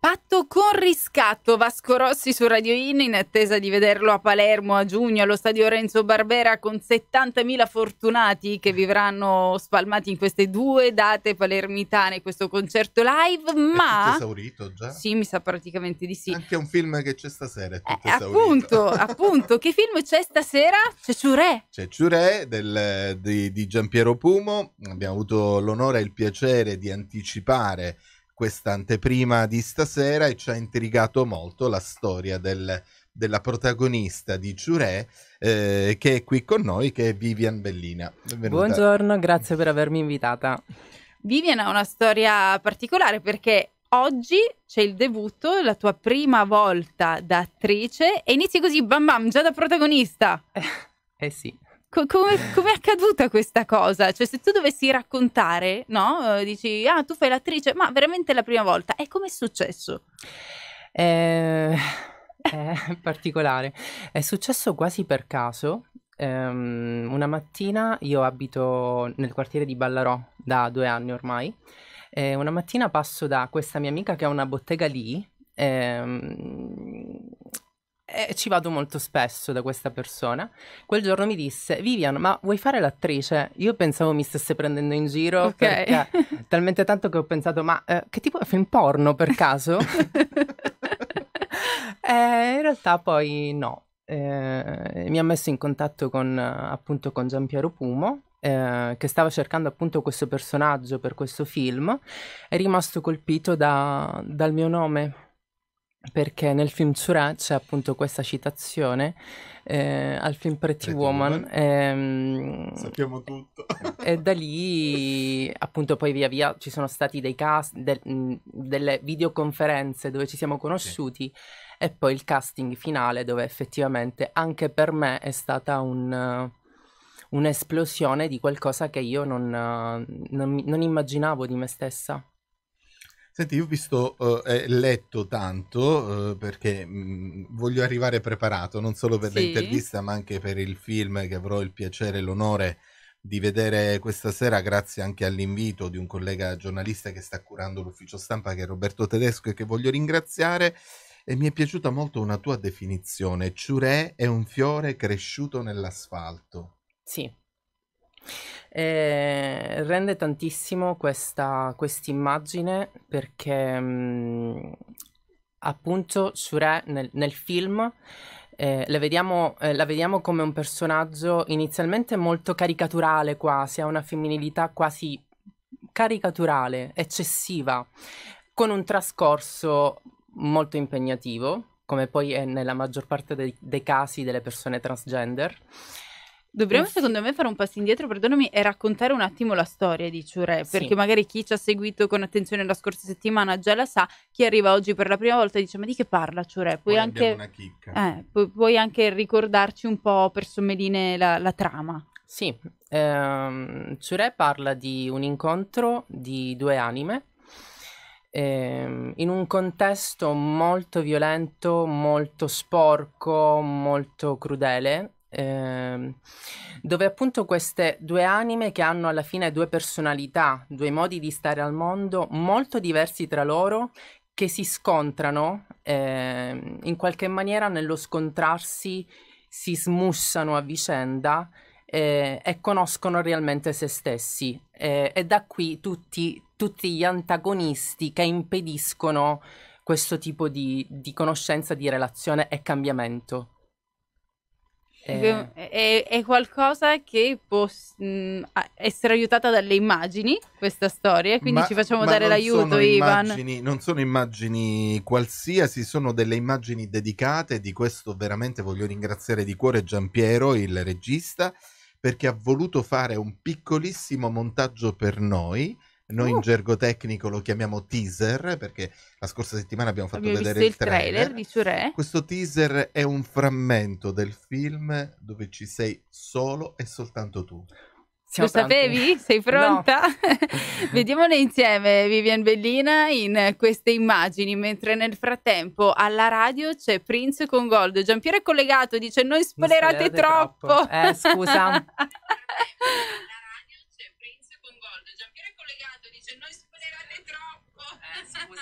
Patto con riscatto Vasco Rossi su Radio In in attesa di vederlo a Palermo a giugno allo stadio Renzo Barbera con 70.000 fortunati che vivranno spalmati in queste due date palermitane questo concerto live ma... È esaurito già? Sì mi sa praticamente di sì. Anche un film che c'è stasera è eh, tutto eh, esaurito. Appunto, appunto. Che film c'è stasera? C'è Ciurè. C'è Ciurè del, di, di Giampiero Pumo. Abbiamo avuto l'onore e il piacere di anticipare questa anteprima di stasera e ci ha intrigato molto la storia del, della protagonista di Ciurè eh, che è qui con noi, che è Vivian Bellina. Benvenuta. Buongiorno, grazie per avermi invitata. Vivian ha una storia particolare perché oggi c'è il debutto, la tua prima volta da attrice e inizi così, bam bam, già da protagonista. eh sì. Co- come è accaduta questa cosa? Cioè, se tu dovessi raccontare, no? Eh, dici, ah, tu fai l'attrice, ma veramente è la prima volta. E eh, è successo? Eh, è eh, particolare. È successo quasi per caso. Um, una mattina io abito nel quartiere di Ballarò da due anni ormai. E una mattina passo da questa mia amica che ha una bottega lì. Ehm, e ci vado molto spesso da questa persona. Quel giorno mi disse: Vivian, ma vuoi fare l'attrice? Io pensavo mi stesse prendendo in giro okay. talmente tanto che ho pensato: ma eh, che tipo di film porno per caso? eh, in realtà poi no. Eh, mi ha messo in contatto con appunto con Giampiero Pumo eh, che stava cercando appunto questo personaggio per questo film è rimasto colpito da, dal mio nome perché nel film Tsura c'è appunto questa citazione eh, al film Pretty, Pretty Woman. Woman. Ehm, Sappiamo tutto. e da lì, appunto, poi via via ci sono stati dei cast, de- delle videoconferenze dove ci siamo conosciuti sì. e poi il casting finale dove effettivamente anche per me è stata un, un'esplosione di qualcosa che io non, non, non immaginavo di me stessa. Senti, io ho visto eh, e eh, letto tanto eh, perché mh, mm, voglio arrivare preparato non solo per sì. l'intervista ma anche per il film che avrò il piacere e l'onore di vedere questa sera grazie anche all'invito di un collega giornalista che sta curando l'ufficio stampa che è Roberto Tedesco e che voglio ringraziare e mi è piaciuta molto una tua definizione. Ciurè è un fiore cresciuto nell'asfalto. Sì. Eh, rende tantissimo questa immagine perché mh, mm, appunto Shure nel, nel film eh, vediamo, eh, la vediamo come un personaggio inizialmente molto caricaturale quasi, ha una femminilità quasi caricaturale, eccessiva, con un trascorso molto impegnativo, come poi è nella maggior parte dei, dei casi delle persone transgender. Dovremmo eh sì. secondo me fare un passo indietro, perdonami, e raccontare un attimo la storia di Ciurè, perché magari chi ci ha seguito con attenzione la scorsa settimana già la sa, chi arriva oggi per la prima volta dice ma di che parla Ciurè? Puoi, anche, eh, pu- puoi anche ricordarci un po' per sommeline la, la trama. Sì, ehm, Ciurè parla di un incontro di due anime ehm, in un contesto molto violento, molto sporco, molto crudele Ehm, dove appunto queste due anime che hanno alla fine due personalità, due modi di stare al mondo molto diversi tra loro, che si scontrano ehm, in qualche maniera nello scontrarsi si smussano a vicenda eh, e conoscono realmente se stessi. Eh, e da qui tutti, tutti, gli antagonisti che impediscono questo tipo di, di conoscenza, di relazione e cambiamento. Eh. È, è, qualcosa che può mh, mm, essere aiutata dalle immagini, questa storia, quindi ma, ci facciamo dare l'aiuto, Ivan. Immagini, non sono immagini qualsiasi, sono delle immagini dedicate. Di questo veramente voglio ringraziare di cuore Giampiero, il regista, perché ha voluto fare un piccolissimo montaggio per noi noi oh. in gergo tecnico lo chiamiamo teaser perché la scorsa settimana abbiamo fatto abbiamo vedere il trailer. trailer di Surè. Questo teaser è un frammento del film dove ci sei solo e soltanto tu. Siamo lo tanti. sapevi? Sei pronta? No. Vediamole insieme Vivian Bellina in queste immagini, mentre nel frattempo alla radio c'è Prince con Gold. Giampiero è collegato, dice non spoilerate troppo. troppo. Eh, scusa.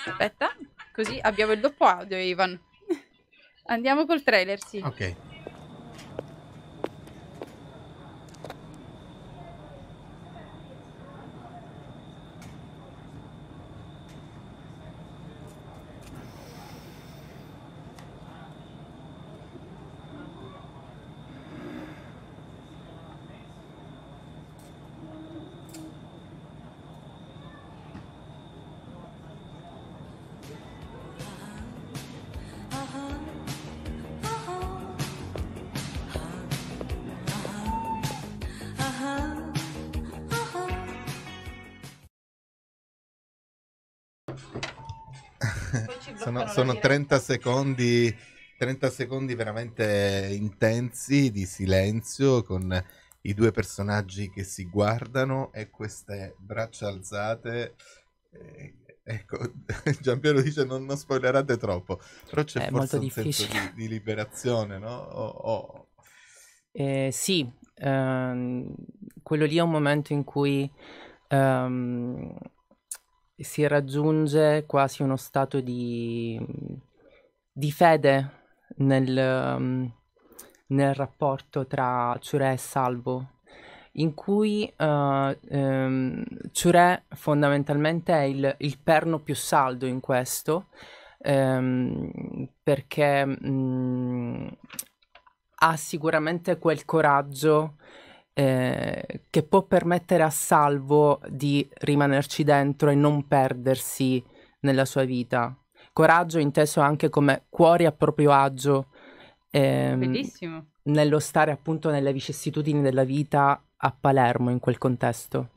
Aspetta, così abbiamo il doppio audio, Ivan. Andiamo col trailer, sì. Ok. sono, sono 30, secondi, 30 secondi veramente intensi di silenzio con i due personaggi che si guardano e queste braccia alzate. Eh, ecco, Giampiero dice non, non spoilerate troppo, però c'è È forse un senso di, di, liberazione, no? Oh, oh. Eh, sì, ehm, quello lì è un momento in cui... Um, si raggiunge quasi uno stato di, di fede nel, mm, nel, rapporto tra Ciurè e Salvo, in cui uh, um, Ciurè fondamentalmente è il, il, perno più saldo in questo, um, perché um, ha sicuramente quel coraggio eh, che può permettere a Salvo di rimanerci dentro e non perdersi nella sua vita. Coraggio inteso anche come cuore a proprio agio. Ehm, Bellissimo. Nello stare appunto nelle vicissitudini della vita a Palermo in quel contesto.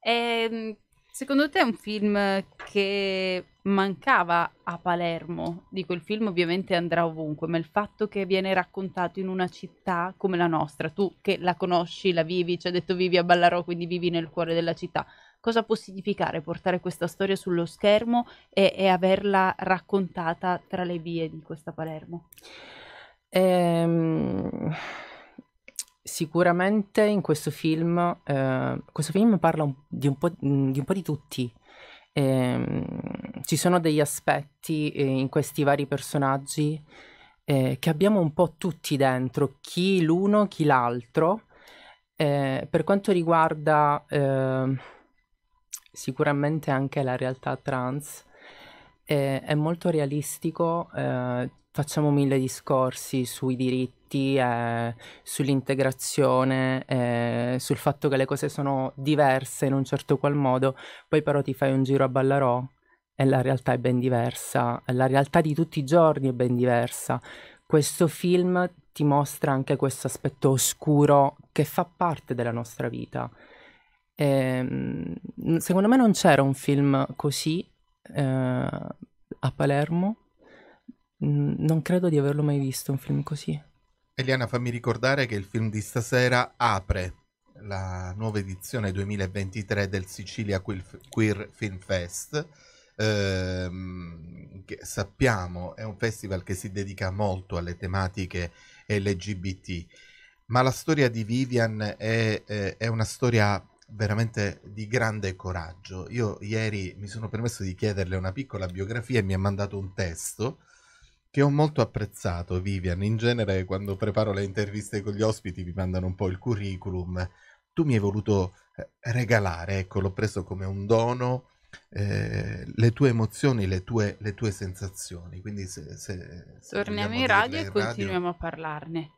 Ehm, Secondo te è un film che mancava a Palermo? Dico, il film ovviamente andrà ovunque, ma il fatto che viene raccontato in una città come la nostra, tu che la conosci, la vivi, ci ha detto vivi a Ballarò, quindi vivi nel cuore della città, cosa può significare portare questa storia sullo schermo e, e averla raccontata tra le vie di questa Palermo? Ehm sicuramente in questo film, eh, questo film parla di un po' mm, di, un po di tutti. Eh, ci sono degli aspetti eh, in questi vari personaggi eh, che abbiamo un po' tutti dentro, chi l'uno, chi l'altro. Eh, per quanto riguarda ehm, sicuramente anche la realtà trans, eh, è molto realistico facciamo mille discorsi sui diritti, eh, sull'integrazione, eh, sul fatto che le cose sono diverse in un certo qual modo, poi però ti fai un giro a Ballarò e la realtà è ben diversa, la realtà di tutti i giorni è ben diversa. Questo film ti mostra anche questo aspetto oscuro che fa parte della nostra vita. E, ehm, secondo me non c'era un film così eh, a Palermo Mm, non credo di averlo mai visto un film così. Eliana, fammi ricordare che il film di stasera apre la nuova edizione 2023 del Sicilia Queer Film Fest. Ehm, che sappiamo è un festival che si dedica molto alle tematiche LGBT, ma la storia di Vivian è, è una storia veramente di grande coraggio. Io ieri mi sono permesso di chiederle una piccola biografia e mi ha mandato un testo che ho molto apprezzato, Vivian. In genere quando preparo le interviste con gli ospiti mi mandano un po' il curriculum. Tu mi hai voluto eh, regalare, ecco, l'ho preso come un dono, eh, le tue emozioni, le tue, le tue sensazioni. Quindi se, se, se Torniamo in radio e continuiamo a parlarne.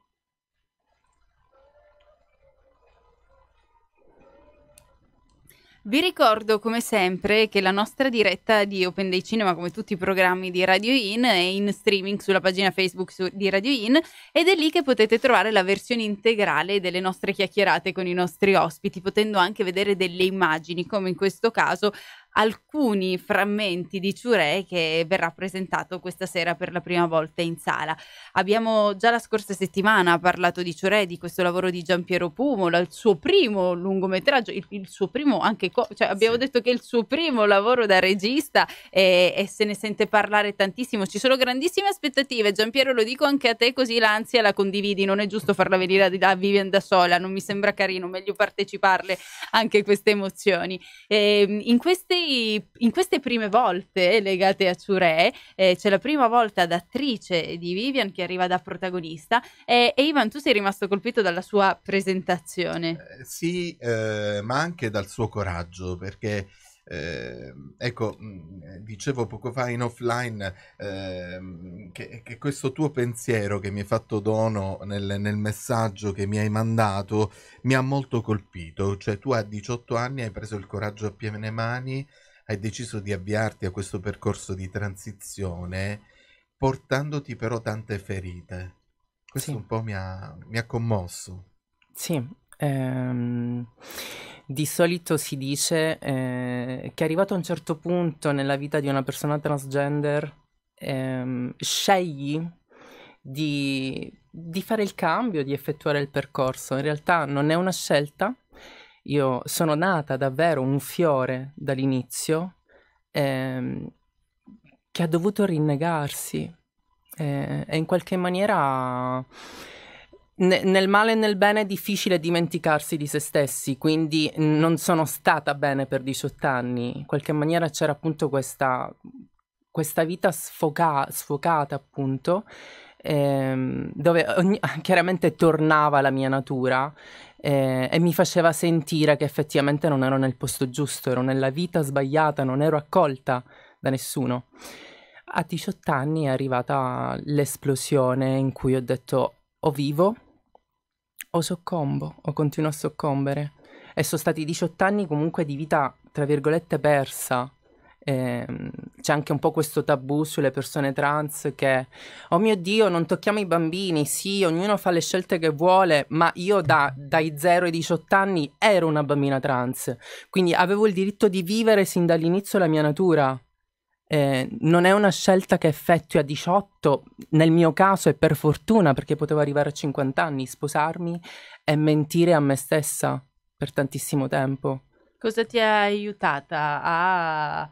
Vi ricordo come sempre che la nostra diretta di Open Day Cinema, come tutti i programmi di Radio In, è in streaming sulla pagina Facebook su- di Radio In ed è lì che potete trovare la versione integrale delle nostre chiacchierate con i nostri ospiti, potendo anche vedere delle immagini, come in questo caso alcuni frammenti di Ciurè che verrà presentato questa sera per la prima volta in sala. Abbiamo già la scorsa settimana parlato di Ciurè, di questo lavoro di Giampiero Pumola, il suo primo lungometraggio, il, il suo primo anche, co- cioè abbiamo sì. detto che è il suo primo lavoro da regista e, e se ne sente parlare tantissimo. Ci sono grandissime aspettative, Giampiero lo dico anche a te così l'ansia la condividi, non è giusto farla venire da Vivian da sola, non mi sembra carino, meglio parteciparle anche queste emozioni. E, ehm, in questi in queste prime volte legate a Ciurè eh, c'è la prima volta da attrice di Vivian che arriva da protagonista eh, e Ivan tu sei rimasto colpito dalla sua presentazione. Eh, sì, eh, ma anche dal suo coraggio perché eh, ecco, mhmm, dicevo poco fa in offline eh, che, che, questo tuo pensiero che mi hai fatto dono nel, nel, messaggio che mi hai mandato mi ha molto colpito, cioè tu a 18 anni hai preso il coraggio a piene mani, hai deciso di avviarti a questo percorso di transizione portandoti però tante ferite. Questo sì. un po' mi ha, mi ha commosso. Sì, Ehm, di solito si dice eh, che arrivato a un certo punto nella vita di una persona transgender ehm, scegli di, di fare il cambio, di effettuare il percorso. In realtà non è una scelta. Io sono nata davvero un fiore dall'inizio ehm, che ha dovuto rinnegarsi eh, e in qualche maniera ne- nel male e nel bene è difficile dimenticarsi di se stessi, quindi non sono stata bene per 18 anni. In qualche maniera c'era appunto questa, questa vita sfoca- sfocata, appunto, ehm, dove ogni- chiaramente tornava la mia natura eh, e mi faceva sentire che effettivamente non ero nel posto giusto, ero nella vita sbagliata, non ero accolta da nessuno. A 18 anni è arrivata l'esplosione in cui ho detto o vivo o soccombo o continuo a soccombere. E sono stati 18 anni comunque di vita, tra virgolette, persa. Ehm, c'è anche un po' questo tabù sulle persone trans che, oh mio Dio, non tocchiamo i bambini, sì, ognuno fa le scelte che vuole, ma io da, dai 0 ai 18 anni ero una bambina trans, quindi avevo il diritto di vivere sin dall'inizio la mia natura eh, non è una scelta che effettui a 18, nel mio caso è per fortuna perché potevo arrivare a 50 anni, sposarmi e mentire a me stessa per tantissimo tempo. Cosa ti ha aiutata a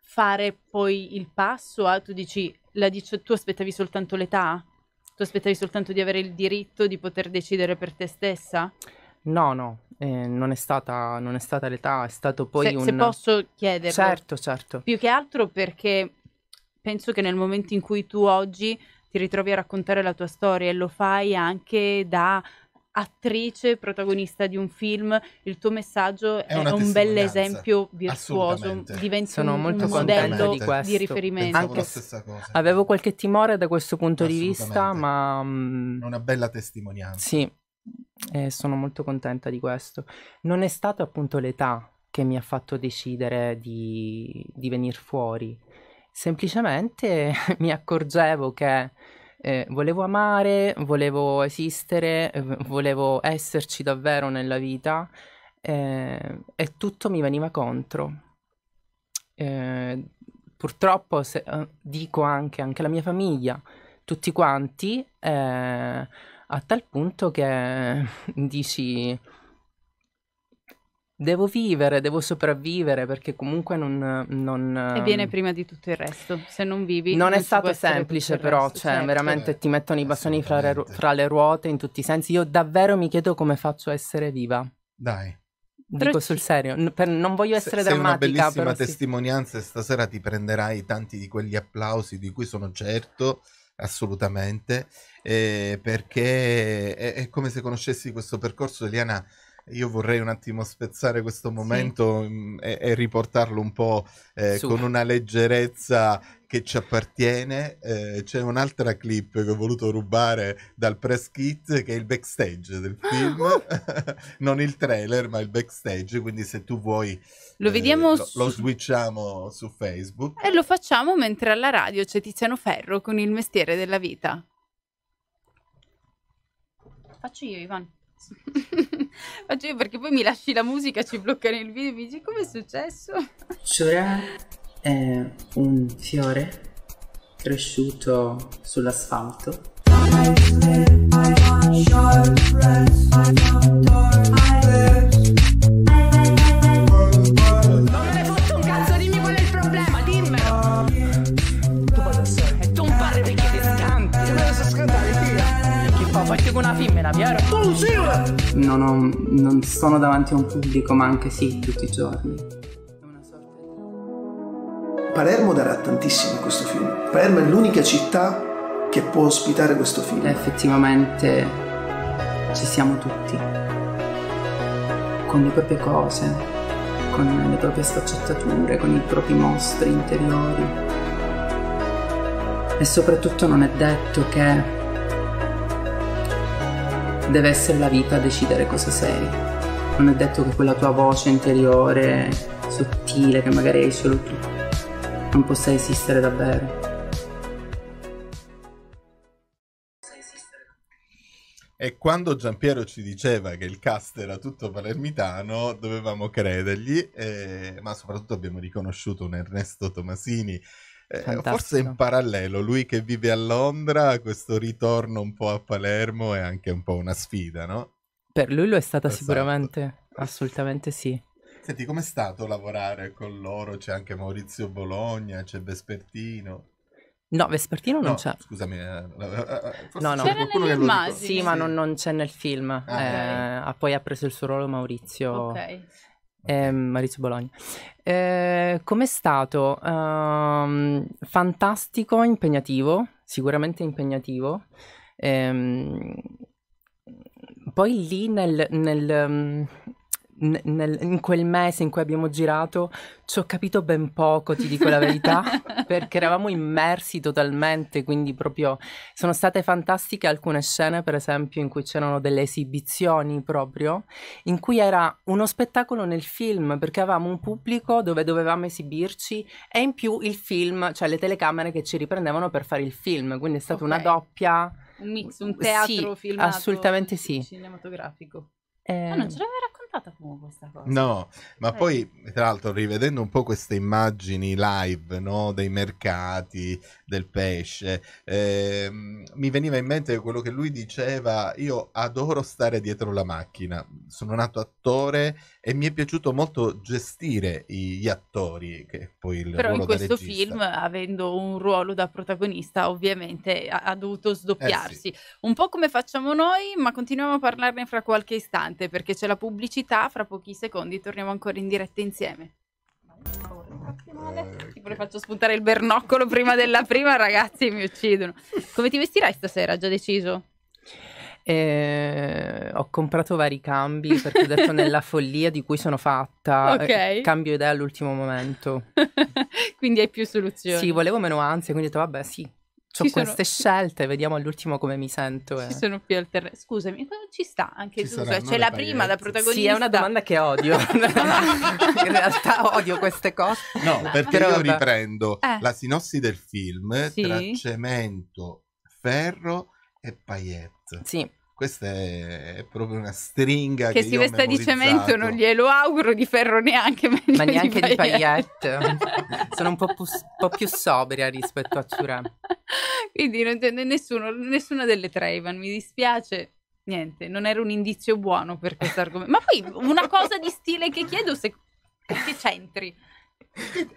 fare poi il passo? A, ah, tu dici, la dici, tu aspettavi soltanto l'età? Tu aspettavi soltanto di avere il diritto di poter decidere per te stessa? No, no, eh, non, è stata, non, è stata, l'età, è stato poi se, un... Se posso chiederlo. Certo, certo. Più che altro perché penso che nel momento in cui tu oggi ti ritrovi a raccontare la tua storia e lo fai anche da attrice protagonista di un film, il tuo messaggio è, è un bel esempio virtuoso, diventi Sono un, molto un modello di, di riferimento. stessa cosa. Avevo qualche timore da questo punto di vista, ma... Mm, è una bella testimonianza. Sì, e sono molto contenta di questo. Non è stata appunto l'età che mi ha fatto decidere di, di venire fuori, semplicemente mi accorgevo che eh, volevo amare, volevo esistere, volevo esserci davvero nella vita eh, e tutto mi veniva contro. Eh, purtroppo se, eh, dico anche, anche la mia famiglia, tutti quanti eh, a tal punto che dici devo vivere, devo sopravvivere perché comunque non, non, E viene prima di tutto il resto, se non vivi... Non, non è stato semplice però, resto, cioè certo. veramente ti mettono i bastoni fra le, fra le ruote in tutti i sensi. Io davvero mi chiedo come faccio a essere viva. Dai. Dico sul serio, N- per, non voglio essere se, drammatica. È una bellissima testimonianza e stasera ti prenderai tanti di quegli applausi di cui sono certo assolutamente, eh, perché è, è, come se conoscessi questo percorso. Eliana io vorrei un attimo spezzare questo momento sì. Mm, e, e, riportarlo un po' eh, con una leggerezza che ci appartiene. Eh, c'è un'altra clip che ho voluto rubare dal press kit che è il backstage del ah, film, oh. non il trailer ma il backstage, quindi se tu vuoi lo, eh, vediamo eh, lo, lo switchiamo su Facebook. E lo facciamo mentre alla radio c'è Tiziano Ferro con il mestiere della vita. Faccio io Ivan. Ma io cioè, perché poi mi lasci la musica, ci bloccano il video e mi dici come è successo? Sora è un fiore cresciuto sull'asfalto. fatti con una femmina, Piero. Tu sì! Non, ho, non sono davanti a un pubblico, ma anche sì, tutti i giorni. Palermo darà tantissimo a questo film. Palermo è l'unica città che può ospitare questo film. Effettivamente ci siamo tutti, con le proprie cose, con le proprie sfaccettature, con i propri mostri interiori. E soprattutto non è detto che deve essere la vita a decidere cosa sei. Non è detto che quella tua voce interiore, sottile, che magari hai solo tu, non possa esistere davvero. E quando Giampiero ci diceva che il cast era tutto palermitano, dovevamo credergli, eh, ma soprattutto abbiamo riconosciuto un Ernesto Tomasini eh, forse in parallelo, lui che vive a Londra, questo ritorno un po' a Palermo è anche un po' una sfida, no? Per lui lo è stata esatto. sicuramente, assolutamente sì. Senti, com'è stato lavorare con loro? C'è anche Maurizio Bologna, c'è Vespertino. No, Vespertino non no, c'è. Scusami, eh, eh, eh, forse no, no. c'era qualcuno che lo Sì, ma non, non, c'è nel film. Ah, eh, eh. poi ha preso il suo ruolo Maurizio. Ok okay. eh, Maurizio Bologna. Eh, com'è stato? Um, fantastico, impegnativo, sicuramente impegnativo. Ehm, poi lì nel, nel, mm, nel, in quel mese in cui abbiamo girato ci ho capito ben poco, ti dico la verità, perché eravamo immersi totalmente, quindi proprio sono state fantastiche alcune scene, per esempio, in cui c'erano delle esibizioni proprio, in cui era uno spettacolo nel film, perché avevamo un pubblico dove dovevamo esibirci e in più il film, cioè le telecamere che ci riprendevano per fare il film, quindi è stata okay. una doppia... Un mix, un teatro sì, filmato. Assolutamente sì. Cinematografico. Eh, ah, no, non ce ehm, l'aveva raccontata comunque questa cosa. No, ma eh. poi tra l'altro rivedendo un po' queste immagini live no, dei mercati, del pesce, eh, mi veniva in mente quello che lui diceva, io adoro stare dietro la macchina, sono nato attore e mi è piaciuto molto gestire gli attori che poi il però in questo film avendo un ruolo da protagonista ovviamente ha, ha dovuto sdoppiarsi eh sì. un po' come facciamo noi ma continuiamo a parlarne fra qualche istante perché c'è la pubblicità fra pochi secondi torniamo ancora in diretta insieme Ti Tipo faccio spuntare il bernoccolo prima della prima, ragazzi, mi uccidono. Come ti vestirai stasera? Già deciso? Eh, ho comprato vari cambi perché ho detto nella follia di cui sono fatta, eh, okay. eh, cambio idea all'ultimo momento. quindi hai più soluzioni. Sì, volevo meno ansia, quindi ho detto vabbè sì, ho ci queste sono... scelte, vediamo all'ultimo come mi sento. Eh. Ci sono più alterne. Scusami, ci sta anche ci tu, cioè, c'è la prima da protagonista. Sì, è una domanda che odio. In realtà odio queste cose. No, no perché io roba. riprendo eh. la sinossi del film sì. tra cemento, ferro e paillette. Sì. Questa è proprio una stringa che, che si veste di cemento non glielo auguro, di ferro neanche, ma, ma neanche di paillette. Sono un po, pu- po', più sobria rispetto a Ciurà. Quindi non c'è nessuno, nessuna delle tre, Ivan, mi dispiace niente, non era un indizio buono per questo argomento. Ma poi una cosa di stile che chiedo se che c'entri.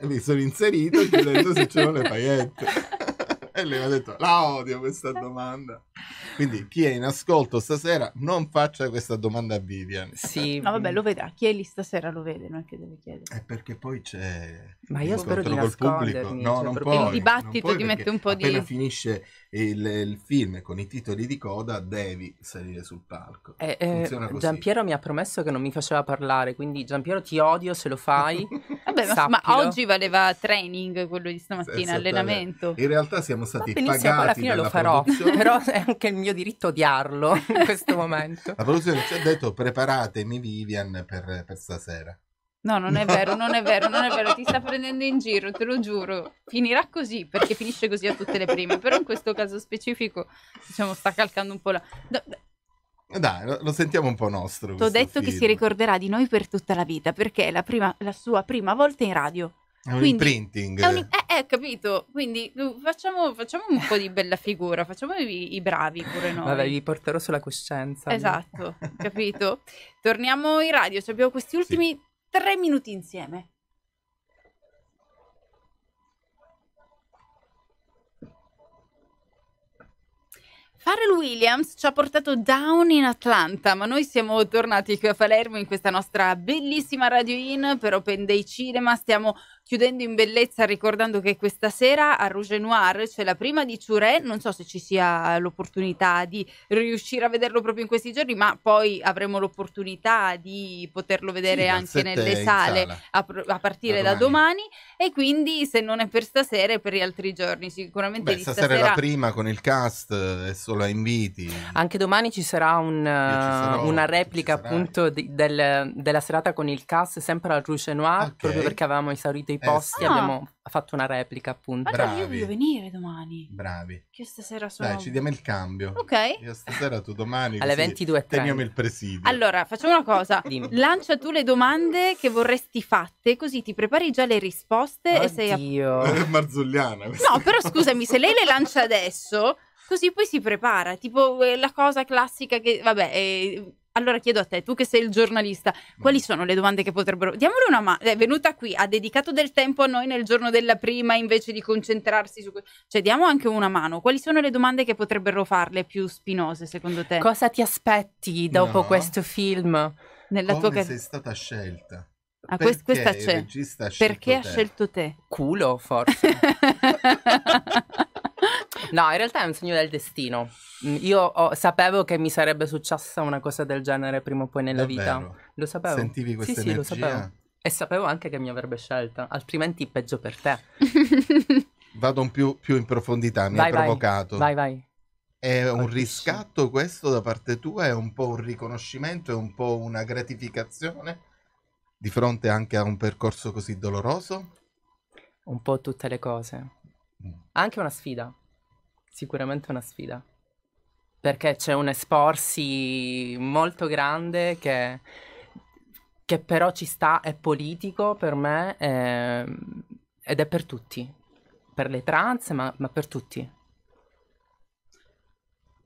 Mi sono inserito chiedendo se c'erano le paillette. E lui mi ha detto, la odio questa domanda. Quindi chi è in ascolto stasera non faccia questa domanda a Vivian. Sì, ma vabbè, lo vedrà. Chi è lì stasera lo vede, non è che deve chiedere. È perché poi c'è... Ma io spero di nascondermi. No, cioè, non puoi, il dibattito ti mette un po' di... Appena finisce il, il, film con i titoli di coda devi salire sul palco. Eh, eh, Giampiero mi ha promesso che non mi faceva parlare, quindi Giampiero ti odio se lo fai. Vabbè, ma, ma, oggi valeva training quello di stamattina, allenamento. In realtà siamo stati pagati alla fine lo farò, però è anche il mio diritto odiarlo in questo momento. La produzione ci ha detto preparatemi Vivian per, per stasera. No, non è vero, non è vero, non è vero, ti sta prendendo in giro, te lo giuro. Finirà così, perché finisce così a tutte le prime, però in questo caso specifico, diciamo, sta calcando un po' la... No, dai, lo sentiamo un po' nostro. Ti ho detto film. che si ricorderà di noi per tutta la vita, perché è la, prima, la sua prima volta in radio. È un Quindi, imprinting. È un, eh, eh, capito. Quindi facciamo, facciamo, un po' di bella figura, facciamo i, i bravi pure noi. Vabbè, vi porterò sulla coscienza. Esatto, capito. Torniamo in radio, cioè abbiamo questi ultimi sì tre minuti insieme. Pharrell Williams ci ha portato down in Atlanta, ma noi siamo tornati qui a Palermo in questa nostra bellissima radio in per Open Day Cinema. Stiamo chiudendo in bellezza ricordando che questa sera a Rouge Noir c'è la prima di Ciurè, non so se ci sia l'opportunità di riuscire a vederlo proprio in questi giorni, ma poi avremo l'opportunità di poterlo vedere sì, anche nelle sale a, a, partire da domani. da domani. e quindi se non è per stasera è per gli altri giorni, sicuramente Beh, stasera, stasera è la prima con il cast e solo a inviti. Anche domani ci sarà un, eh, sarò, una replica appunto di, del, della serata con il cast sempre al Rouge Noir, okay. proprio perché avevamo esaurito i posti eh, abbiamo ah. fatto una replica appunto. Ma io voglio venire domani. Bravi. Che stasera sono... Dai, ci diamo il cambio. Ok. Io stasera tu domani. Alle 22.30. Teniamo il presidio. Allora, facciamo una cosa. Lancia tu le domande che vorresti fatte, così ti prepari già le risposte Oddio. e Io. A... Marzulliana. No, però scusami, se lei le lancia adesso così poi si prepara. Tipo eh, la cosa classica che, vabbè, eh, allora chiedo a te, tu che sei il giornalista, quali mm. sono le domande che potrebbero... Diamole una mano, è venuta qui, ha dedicato del tempo a noi nel giorno della prima invece di concentrarsi su... Cioè diamo anche una mano, quali sono le domande che potrebbero farle più spinose secondo te? Cosa ti aspetti dopo no. questo film? Nella Come tua carriera? sei stata scelta? Ah, quest- questa c'è. Ha Perché te? ha scelto te? Culo, forse. No, in realtà è un segno del destino. Mm, io ho, oh, sapevo che mi sarebbe successa una cosa del genere prima o poi nella Davvero? vita. Lo sapevo. Sentivi questa sì, energia? Sì, lo sapevo. E sapevo anche che mi avrebbe scelta, altrimenti peggio per te. Vado un più, più in profondità, mi vai, ha vai. provocato. Vai, vai. È un riscatto questo da parte tua? È un po' un riconoscimento, è un po' una gratificazione di fronte anche a un percorso così doloroso? Un po' tutte le cose. Mm. Anche una sfida sicuramente una sfida. Perché c'è un esporsi molto grande che, che però ci sta, è politico per me è, ehm, ed è per tutti. Per le trans, ma, ma per tutti.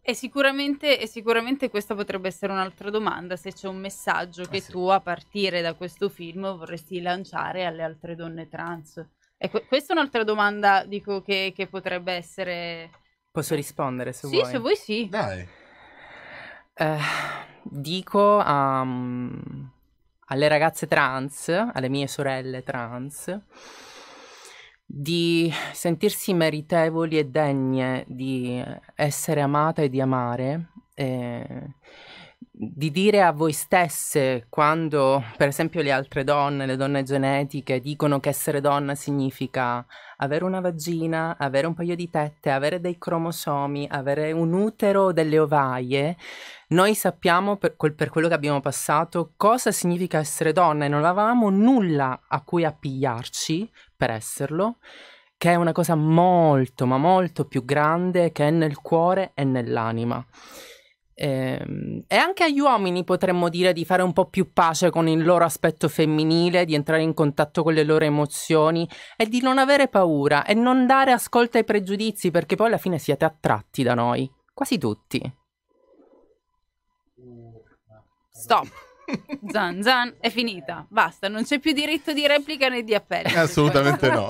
E sicuramente, e sicuramente, questa potrebbe essere un'altra domanda, se c'è un messaggio eh che ah, sì. tu a partire da questo film vorresti lanciare alle altre donne trans. E ecco, que- questa è un'altra domanda, dico, che, che potrebbe essere Posso eh. rispondere se sì, vuoi? Sì, se vuoi sì. Dai. Eh, dico um, alle ragazze trans, alle mie sorelle trans, di sentirsi meritevoli e degne di essere amata e di amare. Eh, di dire a voi stesse quando, per esempio, le altre donne, le donne genetiche, dicono che essere donna significa avere una vagina, avere un paio di tette, avere dei cromosomi, avere un utero, delle ovaie, noi sappiamo per, quel, per quello che abbiamo passato cosa significa essere donna e non avevamo nulla a cui appigliarci per esserlo che è una cosa molto ma molto più grande che è nel cuore e nell'anima. Ehm, e anche agli uomini potremmo dire di fare un po' più pace con il loro aspetto femminile, di entrare in contatto con le loro emozioni e di non avere paura e non dare ascolto ai pregiudizi perché poi alla fine siete attratti da noi, quasi tutti. Stop. Zan Zan è finita, basta, non c'è più diritto di replica né di appello. Eh, assolutamente no.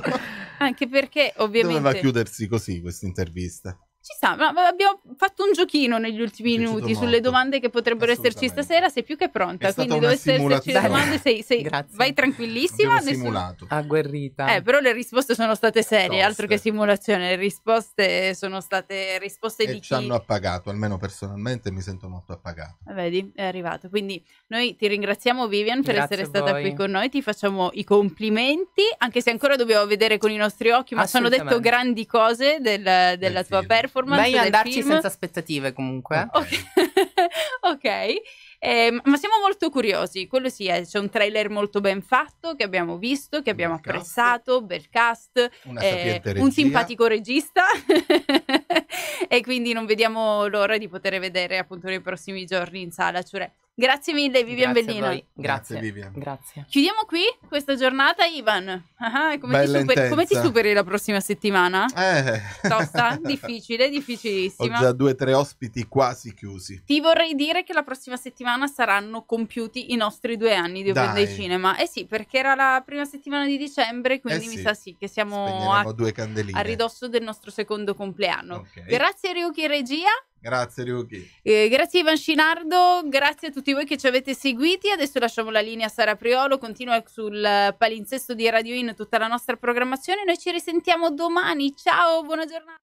Anche perché ovviamente... Doveva chiudersi così questa intervista. Ci sta, ma abbiamo fatto un giochino negli ultimi minuti sulle domande che potrebbero esserci stasera, sei più che pronta, È quindi dovesse esserci le domande, sei, sei vai tranquillissima. Ho simulato. Agguerrita. Ah, eh, però le risposte sono state serie, Toste. altro che simulazione, le risposte sono state risposte e di ci chi... hanno appagato, almeno personalmente mi sento molto appagato. Eh, vedi, è arrivato, quindi noi ti ringraziamo Vivian per Grazie essere stata qui con noi, ti facciamo i complimenti, anche se ancora dobbiamo vedere con i nostri occhi, ma sono detto grandi cose del, della Del tua performance performance. Meglio andarci film. senza aspettative comunque. Ok, okay. Eh, ma siamo molto curiosi, quello sì, eh, c'è un trailer molto ben fatto che abbiamo visto, che abbiamo bel apprezzato, cast. bel cast, eh, un simpatico regista e quindi non vediamo l'ora di poter vedere appunto nei prossimi giorni in sala Ciure. Grazie mille Vivian Grazie Bellino. Grazie. Grazie, Grazie. Chiudiamo qui questa giornata, Ivan. Ah, ah, come, ti superi, come, ti superi la prossima settimana? Eh. Tosta? Difficile, difficilissima. Ho già due o tre ospiti quasi chiusi. Ti vorrei dire che la prossima settimana saranno compiuti i nostri due anni di Open Day Cinema. Eh sì, perché era la prima settimana di dicembre, quindi eh sì. mi sa sì che siamo a, a, ridosso del nostro secondo compleanno. Okay. Grazie Ryuki Regia. Grazie Ryuki. Eh, grazie Ivan Scinardo, grazie a tutti voi che ci avete seguiti. Adesso lasciamo la linea a Sara Priolo, continua sul palinsesto di Radio In tutta la nostra programmazione. Noi ci risentiamo domani. Ciao, buona giornata.